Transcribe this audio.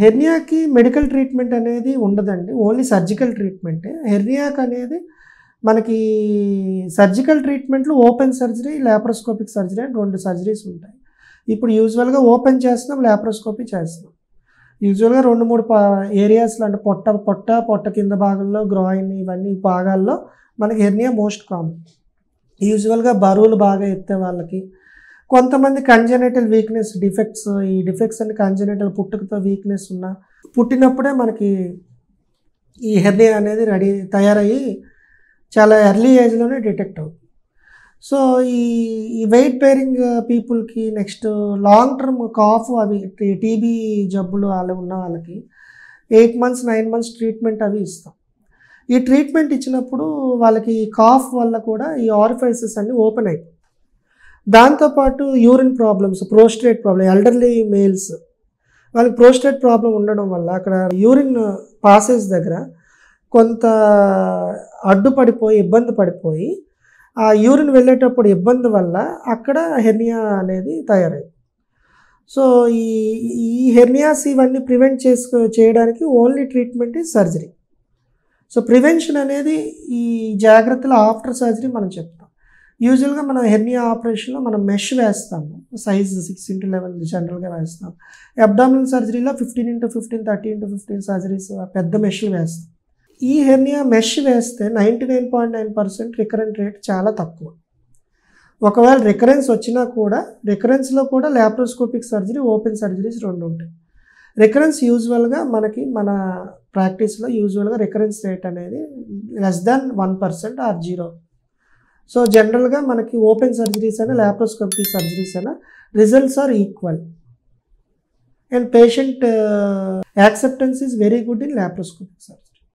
హెర్నియాకి medical treatment అనేది ఉండదండి only surgical ట్రీట్మెంటే హెర్నియాకి అనేది మనకి సర్జికల్ ట్రీట్మెంట్లో ఓపెన్ సర్జరీ ల్యాప్రోస్కోపిక్ సర్జరీ అని రెండు సర్జరీస్ ఉంటాయి ఇప్పుడు యూజువల్గా ఓపెన్ చేస్తున్నాం ల్యాప్రోస్కోపీ చేస్తున్నాం యూజువల్గా రెండు మూడు ఏరియాస్లో అంటే పొట్ట పొట్ట పొట్ట కింద భాగంలో గ్రాయిన్ ఇవన్నీ భాగాల్లో మనకి హెర్నియా మోస్ట్ కామన్ యూజువల్గా బరువులు బాగా ఎత్తే వాళ్ళకి కొంతమంది కంజనేటల్ వీక్నెస్ డిఫెక్ట్స్ ఈ డిఫెక్ట్స్ అని కంజనేటల్ పుట్టుకతో వీక్నెస్ ఉన్న పుట్టినప్పుడే మనకి ఈ హెర్నియా అనేది రెడీ తయారయ్యి చాలా ఎర్లీ ఏజ్లోనే డిటెక్ట్ అవుతుంది సో ఈ ఈ వెయిట్ బేరింగ్ పీపుల్కి నెక్స్ట్ లాంగ్ టర్మ్ కాఫ్ అవి టీబీ జబ్బులు అలా ఉన్న వాళ్ళకి eight months nine months treatment అవి ఇస్తాం ఈ ట్రీట్మెంట్ ఇచ్చినప్పుడు వాళ్ళకి కాఫ్ వల్ల కూడా ఈ ఆరిఫైసెస్ అన్నీ ఓపెన్ అయిపోయి దాంతోపాటు urine problems prostate problem elderly males వాళ్ళకి ప్రోస్టేట్ ప్రాబ్లం ఉండడం వల్ల అక్కడ యూరిన్ పాసేజ్ దగ్గర కొంత అడ్డుపడిపోయి ఇబ్బంది పడిపోయి ఆ యూరిన్ వెళ్ళేటప్పుడు ఇబ్బంది వల్ల అక్కడ హెర్నియా అనేది తయారైంది సో ఈ ఈ హెర్నియాస్ ఇవన్నీ ప్రివెంట్ చేసుకో చేయడానికి only treatment is surgery so prevention అనేది ఈ జాగ్రత్తలు ఆఫ్టర్ సర్జరీ మనం చెప్తాం యూజువల్గా మనం హెర్నియా ఆపరేషన్లో మనం మెష్ వేస్తాము సైజ్ సిక్స్ ఇంటూ లెవెన్ జనరల్గా వేస్తాం అబ్డామినల్ సర్జరీలో fifteen into fifteen thirty into fifteen surgeries పెద్ద మెష్లు వేస్తాం ఈ హెర్నియా మెష్ వేస్తే ninety nine point nine percent recurrent rate చాలా తక్కువ ఒకవేళ రికరెన్స్ వచ్చినా కూడా రికరెన్స్లో కూడా ల్యాప్రోస్కోపిక్ సర్జరీ ఓపెన్ సర్జరీస్ రెండు ఉంటాయి రికరెన్స్ యూజువల్గా మనకి మన ప్రాక్టీస్లో యూజువల్గా రికరెన్స్ రేట్ అనేది less than one percent or zero so జనరల్గా మనకి ఓపెన్ సర్జరీస్ అయినా ల్యాప్రోస్కోపీ సర్జరీస్ అయినా results are equal and patient acceptance is very good in laparoscopic surgery